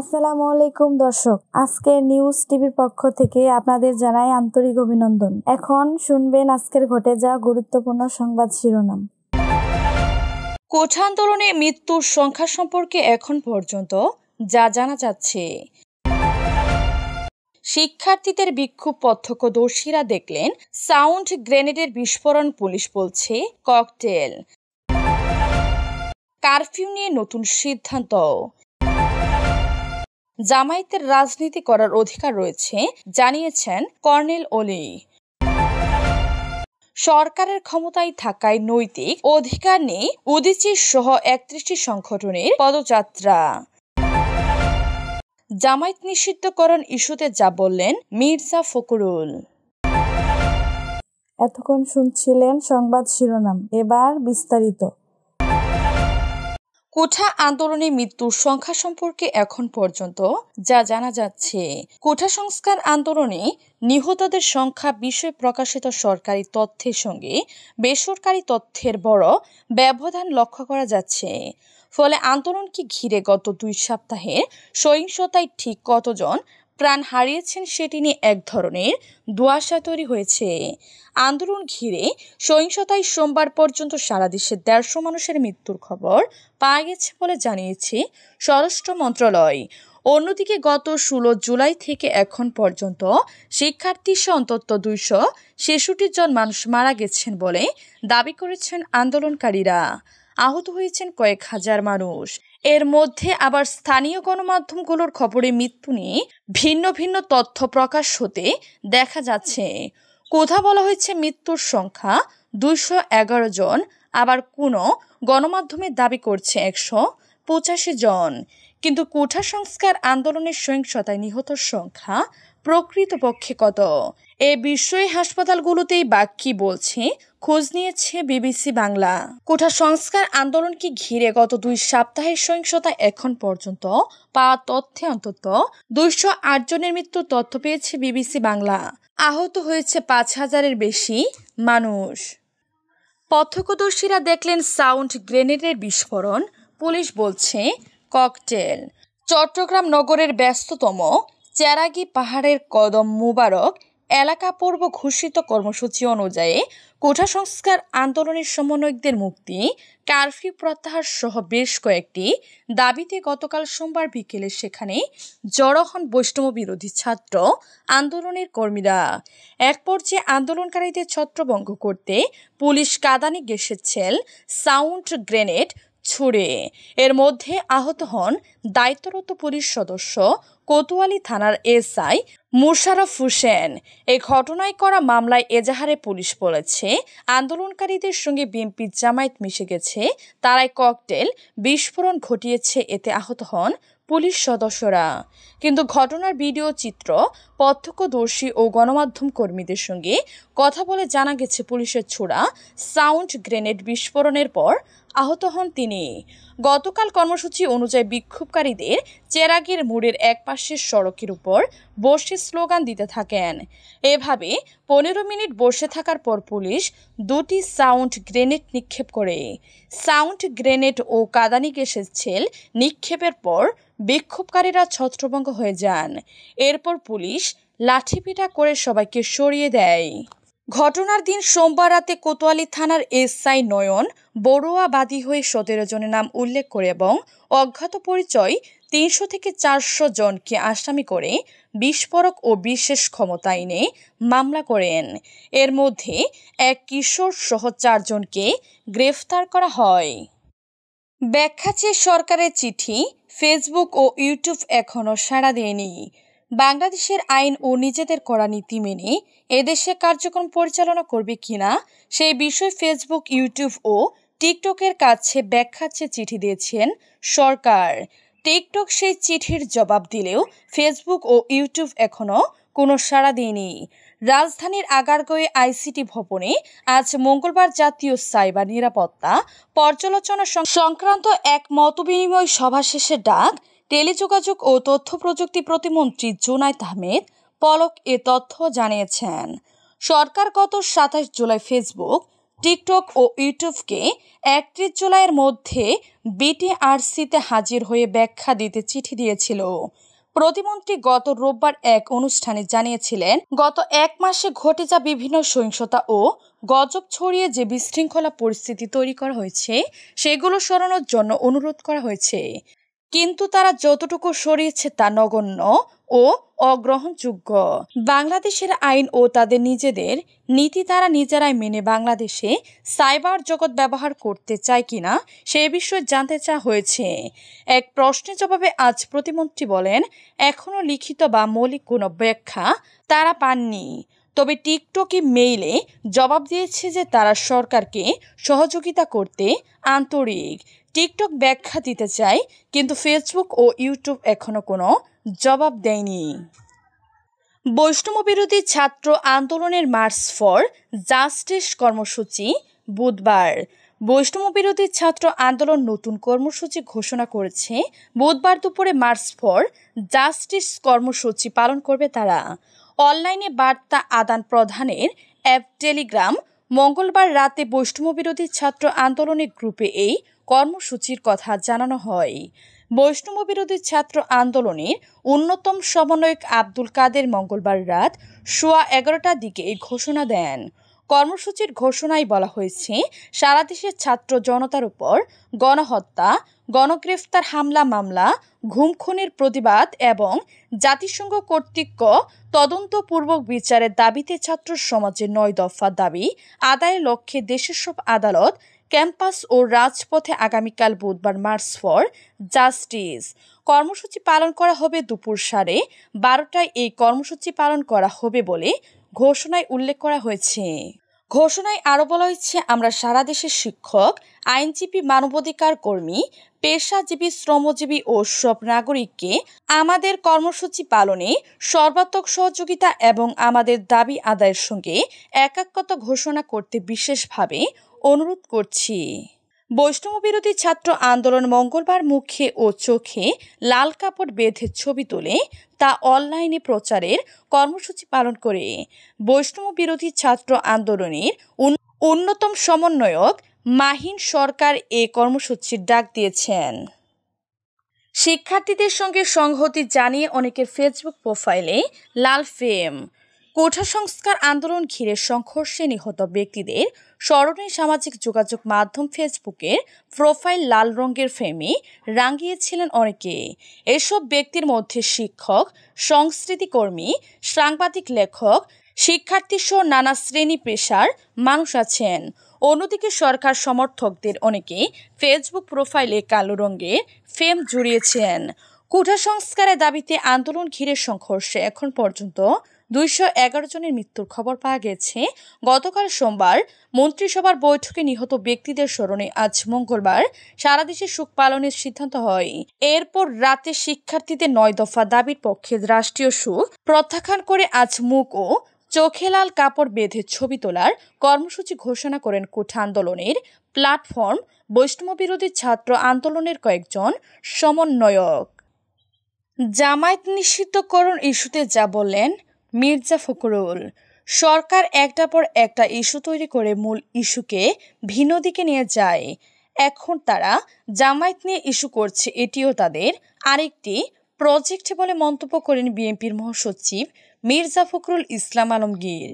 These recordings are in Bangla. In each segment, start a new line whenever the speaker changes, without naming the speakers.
আসসালামু আলাইকুম দর্শক আজকের নিউজ টিভির পক্ষ থেকে আপনাদের জানাই আন্তরিক অভিনন্দন এখন শুনবেন আজকের ঘটে যাওয়া গুরুত্বপূর্ণ সংবাদ শিরোনাম কোঠান্তরণে মৃত্যুর সংখ্যা সম্পর্কে এখন পর্যন্ত যা জানা যাচ্ছে শিক্ষার্থীদের বিক্ষোভ প্রত্যক্ষদর্শীরা দেখলেন সাউন্ড গ্রেনেডের বিস্ফোরণ পুলিশ বলছে ককটেল কারফিউ নিয়ে নতুন সিদ্ধান্ত জামায়াতের রাজনীতি করার অধিকার রয়েছে জানিয়েছেন কর্নেল ওলি সরকারের ক্ষমতায় থাকায় নৈতিক অধিকার নেই উদিচি সহ একত্রিশটি সংগঠনের পদযাত্রা জামায়াত নিষিদ্ধকরণ ইস্যুতে যা বললেন মির্জা ফকরুল এতক্ষণ শুনছিলেন সংবাদ শিরোনাম এবার বিস্তারিত কোঠা আন্দোলনে মৃত্যুর সংখ্যা সম্পর্কে এখন পর্যন্ত যা জানা যাচ্ছে কোঠা সংস্কার আন্দোলনে নিহতদের সংখ্যা বিষয়ে প্রকাশিত সরকারি তথ্যের সঙ্গে বেসরকারি তথ্যের বড় ব্যবধান লক্ষ্য করা যাচ্ছে ফলে আন্দোলনকে ঘিরে গত দুই সপ্তাহে সহিংসতায় ঠিক কতজন প্রাণ হারিয়েছেন সেটি নিয়ে এক ধরনের দুয়াশা তৈরি হয়েছে আন্দোলন ঘিরে সহিংসতায় সোমবার পর্যন্ত সারা দেশে দেড়শো মানুষের মৃত্যুর খবর পাওয়া গেছে বলে জানিয়েছে স্বরাষ্ট্র মন্ত্রণালয় অন্যদিকে গত ষোলো জুলাই থেকে এখন পর্যন্ত শিক্ষার্থী অন্তত দুইশো ছেষট্টি জন মানুষ মারা গেছেন বলে দাবি করেছেন আন্দোলনকারীরা আহত হয়েছেন কয়েক হাজার মানুষ এর মধ্যে আবার স্থানীয় গণমাধ্যমগুলোর খবরে মৃত্যু নিয়ে ভিন্ন ভিন্ন তথ্য প্রকাশ হতে দেখা যাচ্ছে কোথা বলা হয়েছে মৃত্যুর সংখ্যা দুইশো এগারো জন আবার কোনো গণমাধ্যমে দাবি করছে একশো পঁচাশি জন কিন্তু কোঠা সংস্কার আন্দোলনের সহিংসতায় নিহত সংখ্যা প্রকৃতপক্ষে কত এ বিষয়ে হাসপাতালগুলোতেই বাক্যি বলছে খোঁজ নিয়েছে বিবিসি বাংলা কোঠা সংস্কার আন্দোলনকে ঘিরে গত দুই সপ্তাহের সহিংসতা এখন পর্যন্ত পাওয়া তথ্যে অন্তত দুইশো আট জনের মৃত্যু তথ্য পেয়েছে বিবিসি বাংলা আহত হয়েছে পাঁচ হাজারের বেশি মানুষ পথকদর্শীরা দেখলেন সাউন্ড গ্রেনেডের বিস্ফোরণ পুলিশ বলছে ককটেল চট্টগ্রাম নগরের ব্যস্ততম চেরাগি পাহাড়ের কদম মুবারক এলাকা পূর্ব ঘোষিত কর্মসূচি অনুযায়ী কোঠা সংস্কার আন্দোলনের সমন্বয়কদের মুক্তি কারফিউ প্রত্যাহার সহ বেশ কয়েকটি দাবিতে গতকাল সোমবার বিকেলে সেখানে জড়ো হন বৈষ্ণব বিরোধী ছাত্র আন্দোলনের কর্মীরা এক পর্যায়ে আন্দোলনকারীদের ছত্রভঙ্গ করতে পুলিশ কাদানে গ্যাসের ছেল সাউন্ড গ্রেনেড ছুড়ে এর মধ্যে আহত হন দায়িত্বরত পুলিশ সদস্য কোতোয়ালি থানার এসআই মুশারফ হোসেন এই ঘটনায় করা মামলায় এজাহারে পুলিশ বলেছে আন্দোলনকারীদের সঙ্গে বিএমপি জামায়াত মিশে গেছে তারাই ককটেল বিস্ফোরণ ঘটিয়েছে এতে আহত হন পুলিশ সদস্যরা কিন্তু ঘটনার ভিডিও চিত্র প্রত্যক্ষদর্শী ও গণমাধ্যম কর্মীদের সঙ্গে কথা বলে জানা গেছে পুলিশের ছোড়া সাউন্ড গ্রেনেড বিস্ফোরণের পর আহত হন তিনি গতকাল কর্মসূচি অনুযায়ী বিক্ষোভকারীদের চেরাগির মোড়ের একপাশের সড়কের উপর বসে স্লোগান দিতে থাকেন এভাবে পনেরো মিনিট বসে থাকার পর পুলিশ দুটি সাউন্ড গ্রেনেড নিক্ষেপ করে সাউন্ড গ্রেনেড ও কাদানি গ্যাসের ছেল নিক্ষেপের পর বিক্ষোভকারীরা ছত্রভঙ্গ হয়ে যান এরপর পুলিশ লাঠিপিটা করে সবাইকে সরিয়ে দেয় ঘটনার দিন সোমবার রাতে কোতোয়ালি থানার এসআই নয়ন বড়ুয়া বাদী হয়ে সতেরো জনের নাম উল্লেখ করে এবং অজ্ঞাত পরিচয় তিনশো থেকে চারশো জনকে আসামি করে বিস্ফোরক ও বিশেষ ক্ষমতা এনে মামলা করেন এর মধ্যে এক কিশোর সহ চারজনকে গ্রেফতার করা হয় ব্যাখ্যা চেয়ে সরকারের চিঠি ফেসবুক ও ইউটিউব এখনও সাড়া দেয়নি বাংলাদেশের আইন ও নিজেদের করা নীতি মেনে এদেশে কার্যক্রম পরিচালনা করবে কিনা সেই বিষয়ে ফেসবুক ইউটিউব ও টিকটকের কাছে ব্যাখ্যা চেয়ে চিঠি দিয়েছেন সরকার টিকটক সেই চিঠির জবাব দিলেও ফেসবুক ও ইউটিউব এখনও কোনো সাড়া দেয়নি রাজধানীর আগারগয়ে আইসিটি ভবনে আজ মঙ্গলবার জাতীয় সাইবার নিরাপত্তা পর্যালোচনা সংক্রান্ত এক মতবিনিময় সভা শেষে ডাক টেলিযোগাযোগ ও তথ্য প্রযুক্তি প্রতিমন্ত্রী জুনাইদ আহমেদ পলক এ তথ্য জানিয়েছেন সরকার গত সাতাশ জুলাই ফেসবুক টিকটক ও ইউটিউবকে একত্রিশ জুলাইয়ের মধ্যে বিটিআরসিতে হাজির হয়ে ব্যাখ্যা দিতে চিঠি দিয়েছিল প্রতিমন্ত্রী গত রোববার এক অনুষ্ঠানে জানিয়েছিলেন গত এক মাসে ঘটে যা বিভিন্ন সহিংসতা ও গজব ছড়িয়ে যে বিশৃঙ্খলা পরিস্থিতি তৈরি করা হয়েছে সেগুলো সরানোর জন্য অনুরোধ করা হয়েছে কিন্তু তারা যতটুকু সরিয়েছে তা নগণ্য ও অগ্রহণযোগ্য বাংলাদেশের আইন ও তাদের নিজেদের নীতি তারা নিজেরাই মেনে বাংলাদেশে সাইবার জগৎ ব্যবহার করতে চায় কিনা সে বিষয়ে জানতে চা হয়েছে এক প্রশ্নের জবাবে আজ প্রতিমন্ত্রী বলেন এখনও লিখিত বা মৌলিক কোনো ব্যাখ্যা তারা পাননি তবে টিকটকে মেইলে জবাব দিয়েছে যে তারা সরকারকে সহযোগিতা করতে আন্তরিক টিকটক ব্যাখ্যা দিতে চায় কিন্তু ফেসবুক ও ইউটিউব এখনও কোনো জবাব দেয়নি বৈষ্ণব বিরোধী ছাত্র আন্দোলনের মার্চ ফর জাস্টিস কর্মসূচি বুধবার বৈষ্ণব বিরোধী ছাত্র আন্দোলন নতুন কর্মসূচি ঘোষণা করেছে বুধবার দুপুরে মার্চ ফর জাস্টিস কর্মসূচি পালন করবে তারা অনলাইনে বার্তা আদান প্রদানের অ্যাপ টেলিগ্রাম মঙ্গলবার রাতে বৈষ্ণববিরোধী ছাত্র আন্দোলনের গ্রুপে এই কর্মসূচির কথা জানানো হয় বৈষ্ণব বিরোধী ছাত্র আন্দোলনের অন্যতম সমন্বয়ক আব্দুল কাদের মঙ্গলবার রাত সোয়া এগারোটার দিকে এই ঘোষণা দেন কর্মসূচির ঘোষণায় বলা হয়েছে সারা দেশের ছাত্র জনতার উপর গণহত্যা গণগ্রেফতার হামলা মামলা ঘুম খুনের প্রতিবাদ এবং জাতিসংঘ কর্তৃক তদন্তপূর্বক বিচারের দাবিতে ছাত্র সমাজের নয় দফা দাবি আদায়ের লক্ষ্যে দেশের সব আদালত ক্যাম্পাস ও রাজপথে আগামীকাল বুধবার মার্চ ফর জাস্টিস কর্মসূচি পালন করা হবে দুপুর সাড়ে বারোটায় এই কর্মসূচি পালন করা হবে বলে ঘোষণায় উল্লেখ করা হয়েছে ঘোষণায় আরও বলা হয়েছে আমরা সারা দেশের শিক্ষক আইনজীবী মানবাধিকার কর্মী পেশাজীবী শ্রমজীবী ও সব নাগরিককে আমাদের কর্মসূচি পালনে সর্বাত্মক সহযোগিতা এবং আমাদের দাবি আদায়ের সঙ্গে একাকত ঘোষণা করতে বিশেষভাবে অনুরোধ করছি বৈষ্ণব বিরোধী ছাত্র আন্দোলন মঙ্গলবার মুখে ও চোখে লাল কাপড় বেঁধে ছবি তুলে তা অনলাইনে প্রচারের কর্মসূচি পালন করে বৈষ্ণব বিরোধী ছাত্র আন্দোলনের অন্যতম সমন্বয়ক মাহিন সরকার এ কর্মসূচির ডাক দিয়েছেন শিক্ষার্থীদের সঙ্গে সংহতি জানিয়ে অনেকের ফেসবুক প্রোফাইলে লাল ফেম কোঠা সংস্কার আন্দোলন ঘিরে সংঘর্ষে নিহত ব্যক্তিদের স্মরণীয় সামাজিক যোগাযোগ মাধ্যম ফেসবুকে প্রোফাইল লাল রঙের ফ্রেমে রাঙিয়েছিলেন অনেকে এসব ব্যক্তির মধ্যে শিক্ষক সংস্কৃতিকর্মী সাংবাদিক লেখক শিক্ষার্থী সহ নানা শ্রেণী পেশার মানুষ আছেন অন্যদিকে সরকার সমর্থকদের অনেকেই ফেসবুক প্রোফাইলে কালো রঙে ফেম জুড়িয়েছেন কুঠা সংস্কারের দাবিতে আন্দোলন ঘিরে সংঘর্ষে এখন পর্যন্ত দুইশো এগারো জনের মৃত্যুর খবর পাওয়া গেছে গতকাল সোমবার মন্ত্রিসভার বৈঠকে নিহত ব্যক্তিদের স্মরণে আজ মঙ্গলবার সারা দেশে সুখ পালনের সিদ্ধান্ত হয় এরপর রাতে শিক্ষার্থীদের নয় দফা দাবির পক্ষে রাষ্ট্রীয় সুখ প্রত্যাখ্যান করে আজ মুখ ও চোখে লাল কাপড় বেঁধে ছবি তোলার কর্মসূচি ঘোষণা করেন কোঠা আন্দোলনের প্ল্যাটফর্ম বৈষ্ণব বিরোধী ছাত্র আন্দোলনের কয়েকজন সমন্বয়ক জামায়াত নিষিদ্ধকরণ ইস্যুতে যা বললেন মির্জা ফখরুল সরকার একটা পর একটা ইস্যু তৈরি করে মূল ইস্যুকে ভিন্ন দিকে নিয়ে যায় এখন তারা জামায়াত নিয়ে ইস্যু করছে এটিও তাদের আরেকটি প্রজেক্ট বলে মন্তব্য করেন বিএনপির মহাসচিব মির্জা ফখরুল ইসলাম আলমগীর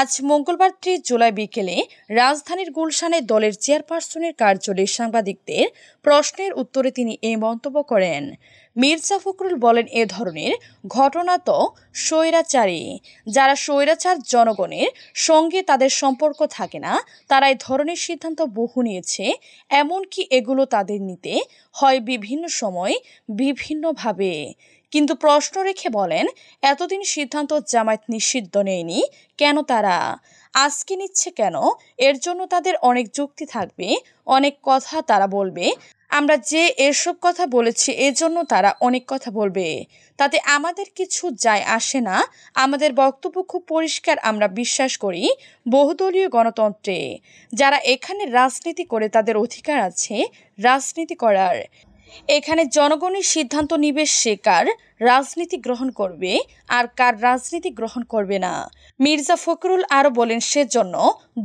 আজ মঙ্গলবার ত্রিশ জুলাই বিকেলে রাজধানীর গুলশানে দলের চেয়ারপারসনের কার্যালয়ে সাংবাদিকদের প্রশ্নের উত্তরে তিনি এই মন্তব্য করেন মির্জা ফখরুল বলেন এ ধরনের ঘটনা তো স্বৈরাচারী যারা স্বৈরাচার জনগণের সঙ্গে তাদের সম্পর্ক থাকে না তারা এ ধরনের সিদ্ধান্ত বহু নিয়েছে এমনকি এগুলো তাদের নিতে হয় বিভিন্ন সময় বিভিন্নভাবে কিন্তু প্রশ্ন রেখে বলেন এতদিন সিদ্ধান্ত জামায়াত নিষিদ্ধ নেয়নি কেন তারা আজকে নিচ্ছে কেন এর জন্য তাদের অনেক যুক্তি থাকবে অনেক কথা তারা বলবে আমরা যে এসব কথা বলেছি এজন্য তারা অনেক কথা বলবে তাতে আমাদের কিছু যায় আসে না আমাদের বক্তব্য খুব পরিষ্কার আমরা বিশ্বাস করি বহুদলীয় গণতন্ত্রে যারা এখানে রাজনীতি করে তাদের অধিকার আছে রাজনীতি করার এখানে জনগণের সিদ্ধান্ত নিবে সে কার রাজনীতি গ্রহণ করবে আর কার রাজনীতি গ্রহণ করবে না মির্জা ফখরুল আরও বলেন সেজন্য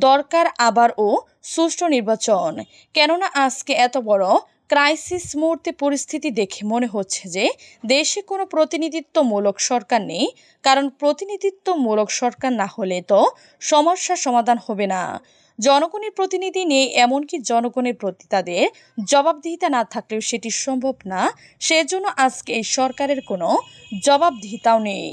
দরকার আবারও সুষ্ঠু নির্বাচন কেননা আজকে এত বড় ক্রাইসিস মুহূর্তে পরিস্থিতি দেখে মনে হচ্ছে যে দেশে কোনো প্রতিনিধিত্বমূলক সরকার নেই কারণ প্রতিনিধিত্বমূলক সরকার না হলে তো সমস্যার সমাধান হবে না জনগণের প্রতিনিধি নেই এমনকি জনগণের প্রতি তাদের জবাবদিহিতা না থাকলেও সেটি সম্ভব না সেজন্য আজকে এই সরকারের কোনো জবাবদিহিতাও নেই